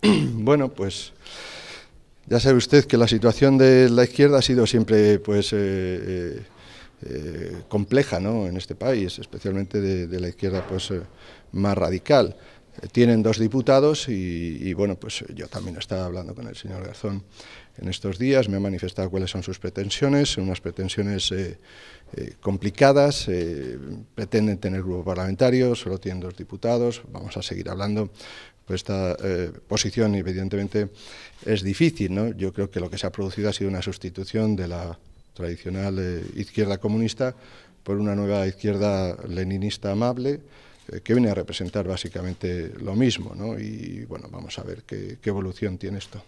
bueno, pues ya sabe usted que la situación de la izquierda ha sido siempre pues eh, eh, eh, compleja ¿no? en este país, especialmente de, la izquierda pues, más radical tienen dos diputados y, bueno, pues yo también estaba hablando con el señor Garzón en estos días, me ha manifestado cuáles son sus pretensiones, unas pretensiones eh, eh, complicadas, eh, pretenden tener grupo parlamentario, solo tienen dos diputados, vamos a seguir hablando, pues esta posición evidentemente es difícil, ¿no? Yo creo que lo que se ha producido ha sido una sustitución de la tradicional izquierda comunista por una nueva izquierda leninista amable, que viene a representar básicamente lo mismo, ¿no? Y bueno, vamos a ver qué, qué evolución tiene esto.